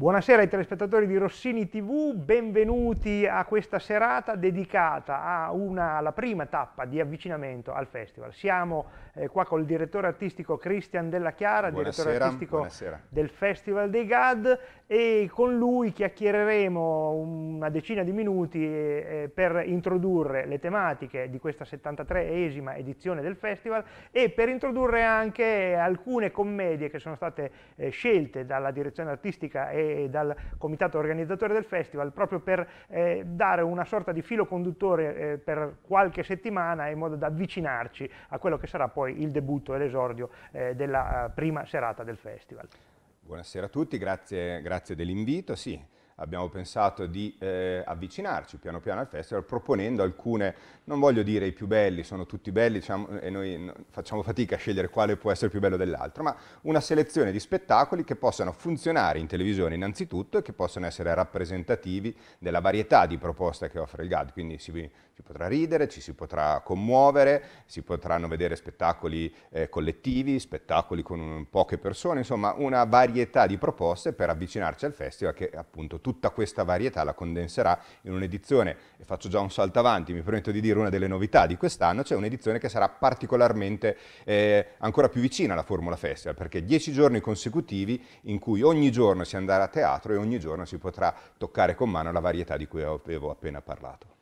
Buonasera ai telespettatori di Rossini TV, benvenuti a questa serata dedicata una, alla prima tappa di avvicinamento al festival. Siamo eh, qua col direttore artistico Cristian Della Chiara, buonasera, direttore artistico buonasera. del Festival dei GAD e con lui chiacchiereremo una decina di minuti eh, eh per introdurre le tematiche di questa 73esima edizione del festival e per introdurre anche alcune commedie che sono state eh, scelte dalla direzione artistica e e dal comitato organizzatore del festival proprio per eh, dare una sorta di filo conduttore eh, per qualche settimana in modo da avvicinarci a quello che sarà poi il debutto e l'esordio eh, della eh, prima serata del festival. Buonasera a tutti, grazie, grazie dell'invito. Sì abbiamo pensato di eh, avvicinarci piano piano al festival proponendo alcune, non voglio dire i più belli, sono tutti belli diciamo, e noi facciamo fatica a scegliere quale può essere più bello dell'altro, ma una selezione di spettacoli che possano funzionare in televisione innanzitutto e che possano essere rappresentativi della varietà di proposte che offre il GAD, quindi si, si potrà ridere, ci si potrà commuovere, si potranno vedere spettacoli eh, collettivi, spettacoli con un, poche persone, insomma una varietà di proposte per avvicinarci al festival che appunto tutti tutta questa varietà la condenserà in un'edizione, e faccio già un salto avanti, mi permetto di dire una delle novità di quest'anno, cioè un'edizione che sarà particolarmente eh, ancora più vicina alla Formula Festival, perché dieci giorni consecutivi in cui ogni giorno si andrà a teatro e ogni giorno si potrà toccare con mano la varietà di cui avevo appena parlato.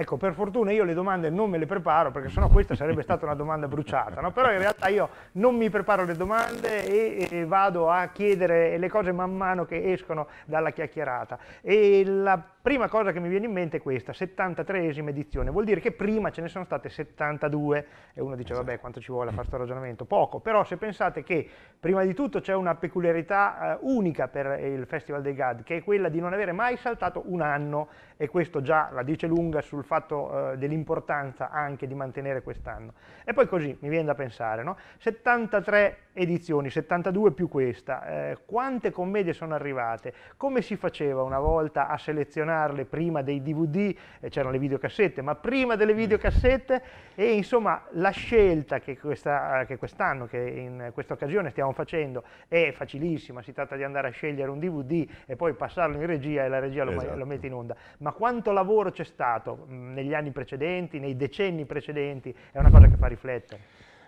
Ecco, per fortuna io le domande non me le preparo, perché sennò questa sarebbe stata una domanda bruciata, no? però in realtà io non mi preparo le domande e, e, vado a chiedere le cose man mano che escono dalla chiacchierata. E la prima cosa che mi viene in mente è questa, 73esima edizione, vuol dire che prima ce ne sono state 72, e uno dice vabbè quanto ci vuole a fare questo ragionamento? Poco, però se pensate che prima di tutto c'è una peculiarità eh, unica per il Festival dei GAD, che è quella di non avere mai saltato un anno, e questo già la dice lunga sul fatto eh, dell'importanza anche di mantenere quest'anno. E poi così, mi viene da pensare, no? 73 edizioni, 72 più questa, eh, quante commedie sono arrivate, come si faceva una volta a selezionarle prima dei DVD, eh, c'erano le videocassette, ma prima delle videocassette e insomma la scelta che eh, quest'anno, che, quest che in questa occasione stiamo facendo è facilissima, si tratta di andare a scegliere un DVD e poi passarlo in regia e la regia lo, esatto. lo mette in onda, ma quanto lavoro c'è stato mh, mm, negli anni precedenti, nei decenni precedenti, è una cosa che fa riflettere.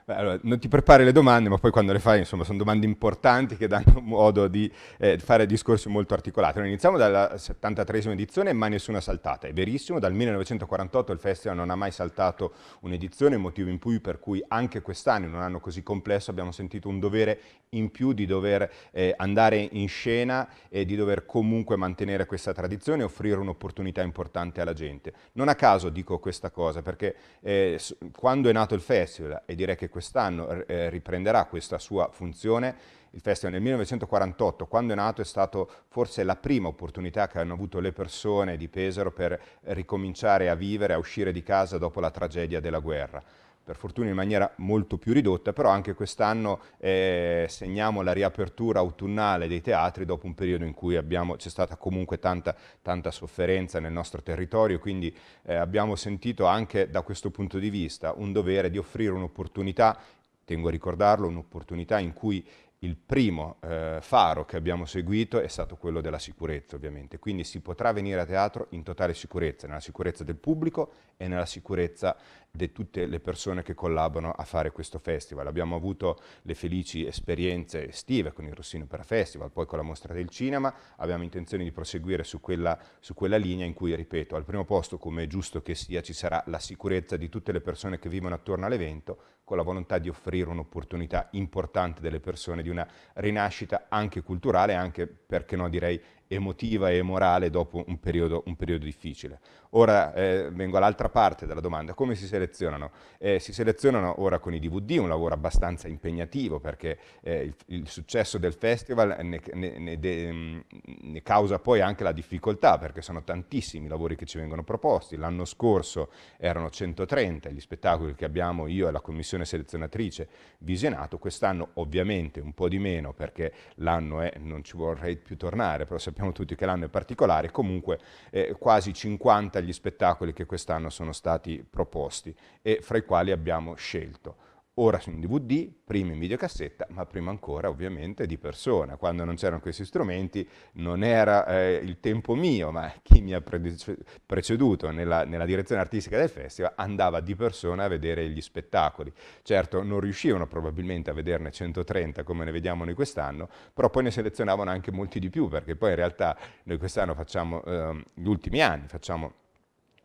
Beh, allora, non ti prepari le domande, ma poi quando le fai, insomma, sono domande importanti che danno modo di eh, fare discorsi molto articolati. Allora, iniziamo dalla 73esima edizione, mai nessuna saltata. È verissimo, dal 1948 il festival non ha mai saltato un'edizione, motivo in cui per cui anche quest'anno, in un anno così complesso, abbiamo sentito un dovere in più di dover eh, andare in scena e di dover comunque mantenere questa tradizione e offrire un'opportunità importante alla gente. Non a caso dico questa cosa, perché eh, quando è nato il festival, e direi che quest'anno eh, riprenderà questa sua funzione. Il festival nel 1948, quando è nato, è stata forse la prima opportunità che hanno avuto le persone di Pesaro per ricominciare a vivere, a uscire di casa dopo la tragedia della guerra per fortuna in maniera molto più ridotta, però anche quest'anno eh, segniamo la riapertura autunnale dei teatri dopo un periodo in cui c'è stata comunque tanta, tanta, sofferenza nel nostro territorio, quindi eh, abbiamo sentito anche da questo punto di vista un dovere di offrire un'opportunità tengo a ricordarlo, un'opportunità in cui il primo eh, faro che abbiamo seguito è stato quello della sicurezza, ovviamente. Quindi si potrà venire a teatro in totale sicurezza, nella sicurezza del pubblico e nella sicurezza di tutte le persone che collaborano a fare questo festival. Abbiamo avuto le felici esperienze estive con il Rossino Opera Festival, poi con la mostra del cinema, abbiamo intenzione di proseguire su quella, su quella linea in cui, ripeto, al primo posto, come è giusto che sia, ci sarà la sicurezza di tutte le persone che vivono attorno all'evento con la volontà di offrire un'opportunità importante delle persone di una rinascita anche culturale, anche perché no direi emotiva e morale dopo un periodo, un periodo difficile. Ora eh, vengo all'altra parte della domanda, come si selezionano? Eh, si selezionano ora con i DVD, un lavoro abbastanza impegnativo perché eh, il, il, successo del festival ne, ne, ne, de, mm, ne, causa poi anche la difficoltà perché sono tantissimi i lavori che ci vengono proposti, l'anno scorso erano 130 gli spettacoli che abbiamo io e la commissione selezionatrice visionato, quest'anno ovviamente un po' di meno perché l'anno è non ci vorrei più tornare, però sappiamo sappiamo tutti che l'anno è particolare, comunque eh, quasi 50 gli spettacoli che quest'anno sono stati proposti e fra i quali abbiamo scelto ora su un DVD, prima in videocassetta, ma prima ancora ovviamente di persona. Quando non c'erano questi strumenti non era eh, il tempo mio, ma chi mi ha preceduto nella, nella, direzione artistica del festival andava di persona a vedere gli spettacoli. Certo, non riuscivano probabilmente a vederne 130 come ne vediamo noi quest'anno, però poi ne selezionavano anche molti di più, perché poi in realtà noi quest'anno facciamo, eh, gli ultimi anni, facciamo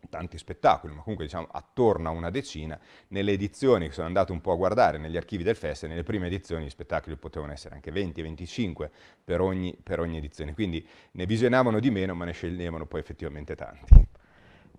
tanti spettacoli, ma comunque diciamo attorno a una decina, nelle edizioni che sono andato un po' a guardare negli archivi del festival, nelle prime edizioni gli spettacoli potevano essere anche 20, 25 per ogni, per ogni edizione, quindi ne visionavano di meno ma ne sceglievano poi effettivamente tanti.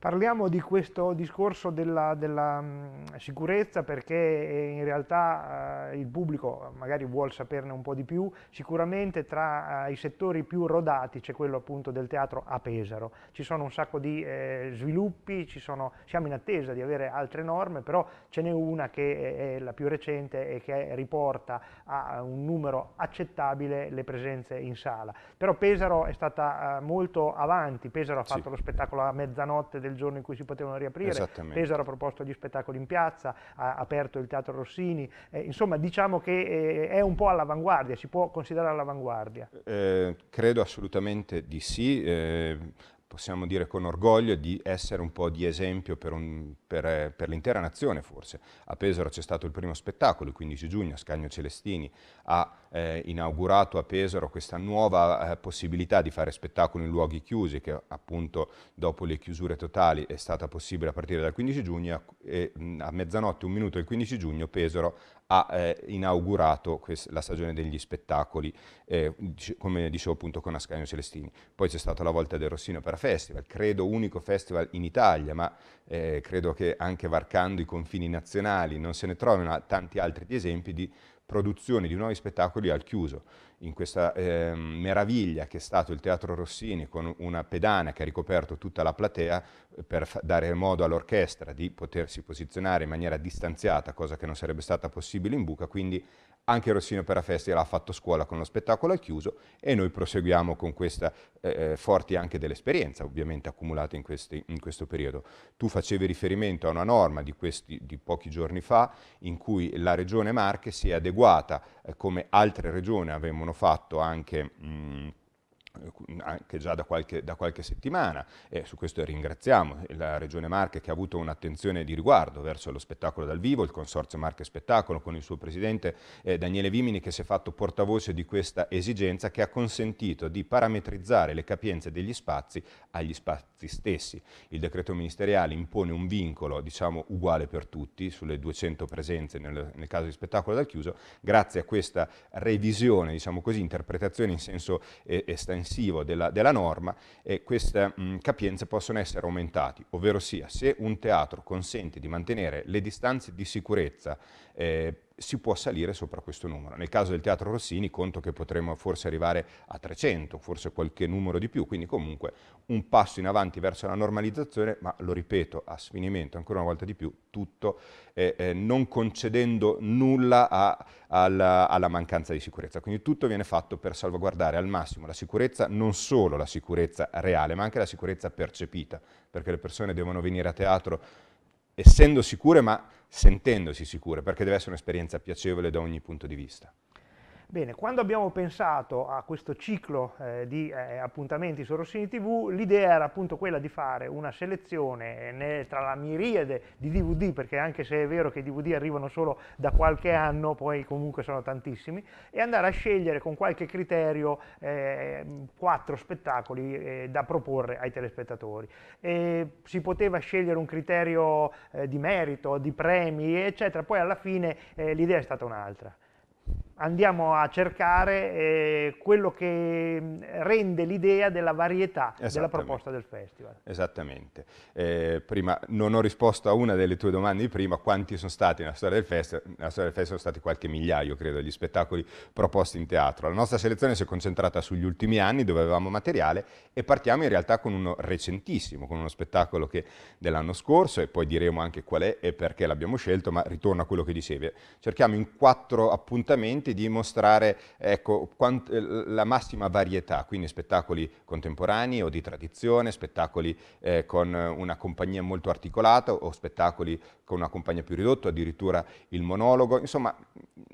Parliamo di questo discorso della, della mh, mm, sicurezza perché eh, in realtà eh, il pubblico eh, magari vuole saperne un po' di più, sicuramente tra eh, i settori più rodati c'è quello appunto del teatro a Pesaro, ci sono un sacco di eh, sviluppi, sono, siamo in attesa di avere altre norme, però ce n'è una che è la più recente e che riporta a un numero accettabile le presenze in sala. Però Pesaro è stata eh, molto avanti, Pesaro ha fatto sì. lo spettacolo a mezzanotte del del giorno in cui si potevano riaprire, Pesaro ha proposto gli spettacoli in piazza, ha aperto il Teatro Rossini, eh, insomma diciamo che eh, è un po' all'avanguardia, si può considerare all'avanguardia? Eh, credo assolutamente di sì, eh, possiamo dire con orgoglio di essere un po' di esempio per, per, eh, per l'intera nazione forse. A Pesaro c'è stato il primo spettacolo, il 15 giugno, a Scagno Celestini, a eh, inaugurato a Pesaro questa nuova eh, possibilità di fare spettacoli in luoghi chiusi che appunto dopo le chiusure totali è stata possibile a partire dal 15 giugno e a mezzanotte un minuto il 15 giugno Pesaro ha eh, inaugurato la stagione degli spettacoli, eh, come dicevo appunto con Ascanio Celestini. Poi c'è stata la volta del Rossino per Festival, credo unico festival in Italia, ma eh, credo che anche varcando i confini nazionali non se ne trovino tanti altri esempi di produzioni di nuovi spettacoli al chiuso in questa eh, meraviglia che è stato il Teatro Rossini con una pedana che ha ricoperto tutta la platea eh, per dare modo all'orchestra di potersi posizionare in maniera distanziata, cosa che non sarebbe stata possibile in buca, quindi anche Rossini Opera Festival ha fatto scuola con lo spettacolo al chiuso e noi proseguiamo con questa, eh, eh, forti anche dell'esperienza ovviamente accumulata in, questi, in, questo periodo. Tu facevi riferimento a una norma di, questi, di, pochi giorni fa in cui la regione Marche si è adeguata, eh, come altre regioni avevano avevano fatto anche mh, anche già da qualche, da qualche settimana e su questo ringraziamo la Regione Marche che ha avuto un'attenzione di riguardo verso lo spettacolo dal vivo, il Consorzio Marche Spettacolo con il suo presidente eh, Daniele Vimini che si è fatto portavoce di questa esigenza che ha consentito di parametrizzare le capienze degli spazi agli spazi stessi. Il decreto ministeriale impone un vincolo diciamo uguale per tutti sulle 200 presenze nel, nel caso di spettacolo dal chiuso, grazie a questa revisione, diciamo così, interpretazione in senso eh, estensivo complessivo della, della norma e queste mh, mm, capienze possono essere aumentate, ovvero sia se un teatro consente di mantenere le distanze di sicurezza eh, si può salire sopra questo numero. Nel caso del Teatro Rossini conto che potremmo forse arrivare a 300, forse qualche numero di più, quindi comunque un passo in avanti verso la normalizzazione, ma lo ripeto a sfinimento ancora una volta di più, tutto eh, eh, non concedendo nulla a, alla, alla mancanza di sicurezza. Quindi tutto viene fatto per salvaguardare al massimo la sicurezza, non solo la sicurezza reale, ma anche la sicurezza percepita, perché le persone devono venire a teatro essendo sicure ma sentendosi sicure, perché deve essere un'esperienza piacevole da ogni punto di vista. Bene, quando abbiamo pensato a questo ciclo eh, di eh, appuntamenti su Rossini TV, l'idea era appunto quella di fare una selezione eh, nel, tra la miriade di DVD, perché anche se è vero che i DVD arrivano solo da qualche anno, poi comunque sono tantissimi, e andare a scegliere con qualche criterio eh, quattro spettacoli eh, da proporre ai telespettatori. E si poteva scegliere un criterio eh, di merito, di premi, eccetera, poi alla fine l'idea è stata un'altra andiamo a cercare eh, quello che mm, rende l'idea della varietà della proposta del festival. Esattamente. Eh, prima, non ho risposto a una delle tue domande di prima, quanti sono stati nella storia del festival? Nella storia del festival sono stati qualche migliaio, credo, gli spettacoli proposti in teatro. La nostra selezione si è concentrata sugli ultimi anni dove avevamo materiale e partiamo in realtà con uno recentissimo, con uno spettacolo che dell'anno scorso e poi diremo anche qual è e perché l'abbiamo scelto, ma ritorno a quello che dicevi. Cerchiamo in quattro appuntamenti consente di mostrare ecco, quant, eh, la massima varietà, quindi spettacoli contemporanei o di tradizione, spettacoli eh, con una compagnia molto articolata o spettacoli con una compagnia più ridotta, addirittura il monologo, insomma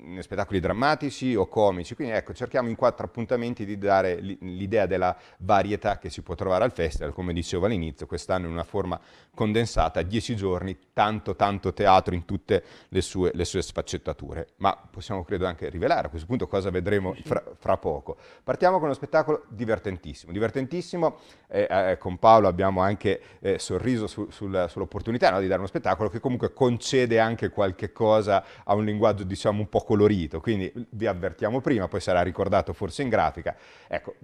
mm, spettacoli drammatici o comici, quindi ecco cerchiamo in quattro appuntamenti di dare l'idea della varietà che si può trovare al festival, come dicevo all'inizio, quest'anno in una forma condensata, dieci giorni, tanto tanto teatro in tutte le sue, le sue sfaccettature, ma possiamo credo anche rivelare rivelare, a questo punto cosa vedremo fra, fra poco. Partiamo con uno spettacolo divertentissimo, divertentissimo, eh, eh, eh, con Paolo abbiamo anche eh, sorriso su, sul, sull'opportunità no, di dare uno spettacolo che comunque concede anche qualche cosa a un linguaggio diciamo un po' colorito, quindi vi avvertiamo prima, poi sarà ricordato forse in grafica. Ecco,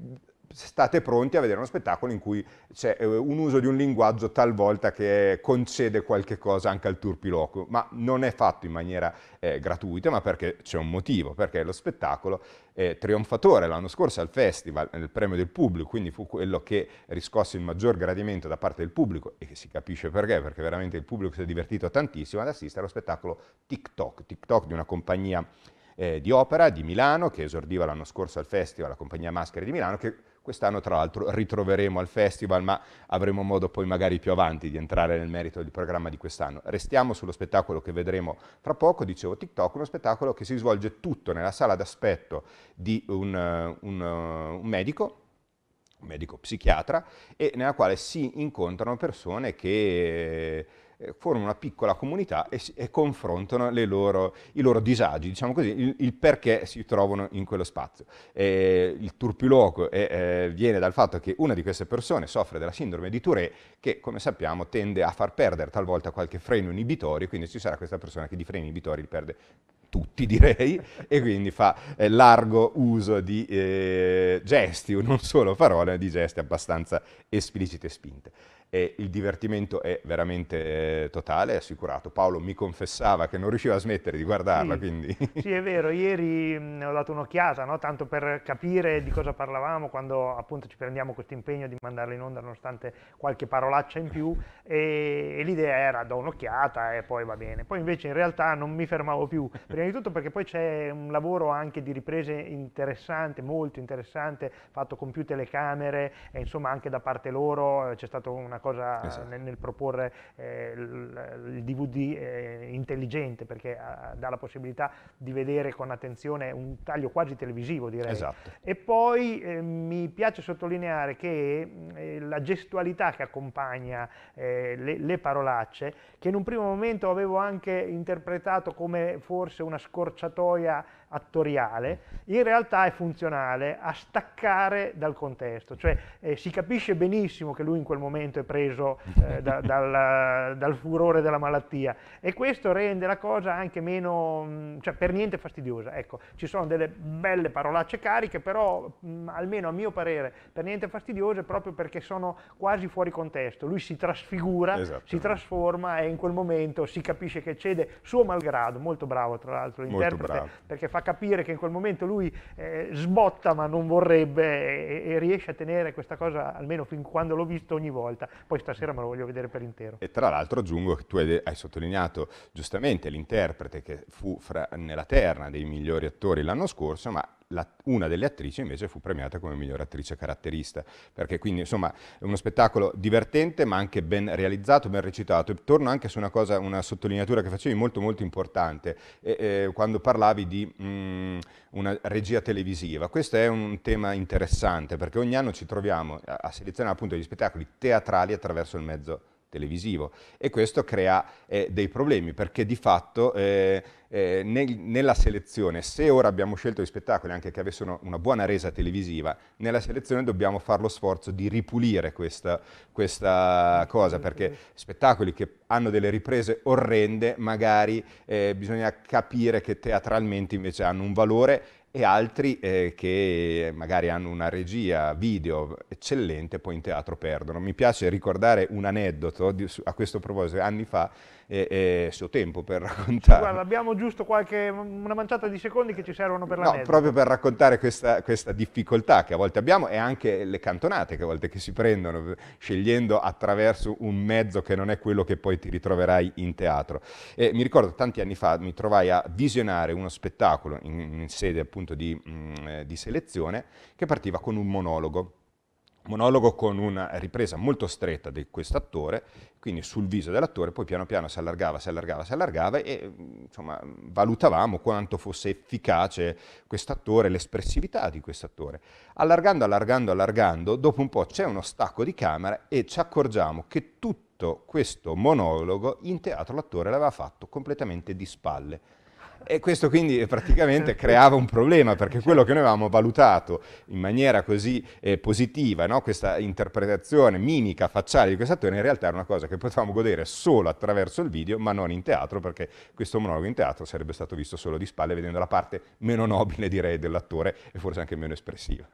state pronti a vedere uno spettacolo in cui c'è eh, un uso di un linguaggio talvolta che concede qualche cosa anche al turpiloquio, ma non è fatto in maniera eh, gratuita, ma perché c'è un motivo, perché lo spettacolo è trionfatore l'anno scorso al festival, nel premio del pubblico, quindi fu quello che riscosse il maggior gradimento da parte del pubblico e che si capisce perché, perché veramente il pubblico si è divertito tantissimo ad assistere allo spettacolo TikTok, TikTok di una compagnia eh, di opera di Milano che esordiva l'anno scorso al festival, la compagnia Maschere di Milano, che Quest'anno tra l'altro ritroveremo al festival, ma avremo modo poi magari più avanti di entrare nel merito del programma di quest'anno. Restiamo sullo spettacolo che vedremo fra poco, dicevo TikTok, uno spettacolo che si svolge tutto nella sala d'aspetto di un, eh, un, eh, un medico, un medico psichiatra, e nella quale si incontrano persone che eh, formano una piccola comunità e, e confrontano loro, i loro disagi, diciamo così, il, il, perché si trovano in quello spazio. E il turpiloco eh, viene dal fatto che una di queste persone soffre della sindrome di Tourette che, come sappiamo, tende a far perdere talvolta qualche freno inibitorio, quindi ci sarà questa persona che di freni inibitori li perde tutti direi, e quindi fa eh, largo uso di eh, gesti, non solo parole, ma di gesti abbastanza esplicite e spinte e il divertimento è veramente eh, totale, è assicurato. Paolo mi confessava che non riusciva a smettere di guardarla, sì, quindi... Sì, è vero, ieri mm, ho dato un'occhiata, no? tanto per capire di cosa parlavamo quando appunto ci prendiamo questo impegno di mandarla in onda nonostante qualche parolaccia in più e, e l'idea era do un'occhiata e poi va bene. Poi invece in realtà non mi fermavo più, prima di tutto perché poi c'è un lavoro anche di riprese interessante, molto interessante, fatto con più telecamere e insomma anche da parte loro eh, c'è stata una cosa esatto. nel, nel, proporre eh, il, il DVD eh, intelligente perché eh, dà la possibilità di vedere con attenzione un taglio quasi televisivo direi. Esatto. E poi eh, mi piace sottolineare che eh, la gestualità che accompagna eh, le, le, parolacce che in un primo momento avevo anche interpretato come forse una scorciatoia attoriale, in realtà è funzionale a staccare dal contesto, cioè eh, si capisce benissimo che lui in quel momento è preso eh, da, dal, dal, furore della malattia e questo rende la cosa anche meno, mm, cioè per niente fastidiosa, ecco, ci sono delle belle parolacce cariche, però mh, mm, almeno a mio parere per niente fastidiose proprio perché sono quasi fuori contesto, lui si trasfigura, si trasforma e in quel momento si capisce che cede suo malgrado, molto bravo tra l'altro l'interprete, perché fa capire che in quel momento lui eh, sbotta ma non vorrebbe e, e, riesce a tenere questa cosa, almeno fin quando l'ho visto, ogni volta. Poi stasera me lo voglio vedere per intero. E tra l'altro aggiungo che tu hai, hai sottolineato giustamente l'interprete che fu fra, nella terna dei migliori attori l'anno scorso, ma la, una delle attrici invece fu premiata come miglior attrice caratterista, perché quindi insomma è uno spettacolo divertente ma anche ben realizzato, ben recitato. E torno anche su una cosa, una sottolineatura che facevi molto molto importante, e, eh, quando parlavi di mh, mm, una regia televisiva. Questo è un tema interessante perché ogni anno ci troviamo a, a selezionare appunto gli spettacoli teatrali attraverso il mezzo televisivo e questo crea eh, dei problemi perché di fatto eh, eh, nel, nella selezione, se ora abbiamo scelto gli spettacoli anche che avessero una buona resa televisiva, nella selezione dobbiamo fare lo sforzo di ripulire questa, questa cosa perché spettacoli che hanno delle riprese orrende magari eh, bisogna capire che teatralmente invece hanno un valore e altri eh, che magari hanno una regia video eccellente poi in teatro perdono. Mi piace ricordare un aneddoto di, su, a questo proposito, anni fa, e, eh, eh, se ho tempo per raccontare. Guarda, abbiamo giusto qualche, una manciata di secondi che ci servono per l'aneddoto. No, proprio per raccontare questa, questa, difficoltà che a volte abbiamo e anche le cantonate che a volte che si prendono, scegliendo attraverso un mezzo che non è quello che poi ti ritroverai in teatro. mi ricordo tanti anni fa mi trovai a visionare uno spettacolo in, in sede appunto appunto di, mh, mm, eh, di selezione, che partiva con un monologo monologo con una ripresa molto stretta di questo attore, quindi sul viso dell'attore, poi piano piano si allargava, si allargava, si allargava e mm, insomma, valutavamo quanto fosse efficace quest'attore, l'espressività di quest'attore. Allargando, allargando, allargando, dopo un po' c'è uno stacco di camera e ci accorgiamo che tutto questo monologo in teatro l'attore l'aveva fatto completamente di spalle, e questo quindi eh, praticamente creava un problema, perché certo. quello che noi avevamo valutato in maniera così eh, positiva, no? questa interpretazione mimica, facciale di questo attore, in realtà era una cosa che potevamo godere solo attraverso il video, ma non in teatro, perché questo monologo in teatro sarebbe stato visto solo di spalle, vedendo la parte meno nobile, direi, dell'attore e forse anche meno espressiva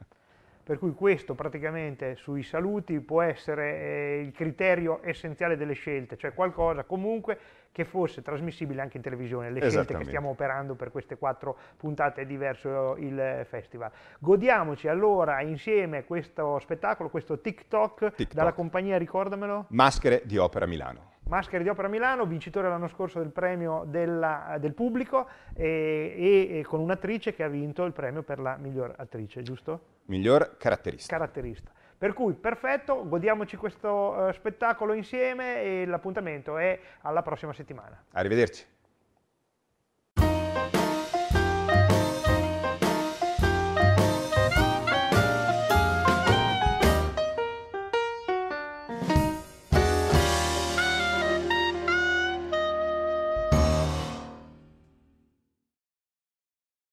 per cui questo praticamente sui saluti può essere eh, il criterio essenziale delle scelte, cioè qualcosa comunque che fosse trasmissibile anche in televisione, le scelte che stiamo operando per queste quattro puntate è diverso il festival. Godiamoci allora insieme questo spettacolo, questo TikTok, TikTok. dalla compagnia, ricordamelo? Maschere di Opera Milano. Maschere di Opera Milano, vincitore l'anno scorso del premio della, del pubblico e, e, e con un'attrice che ha vinto il premio per la miglior attrice, giusto? Miglior caratterista. Caratterista. Per cui perfetto, godiamoci questo uh, spettacolo insieme e l'appuntamento è alla prossima settimana. Arrivederci.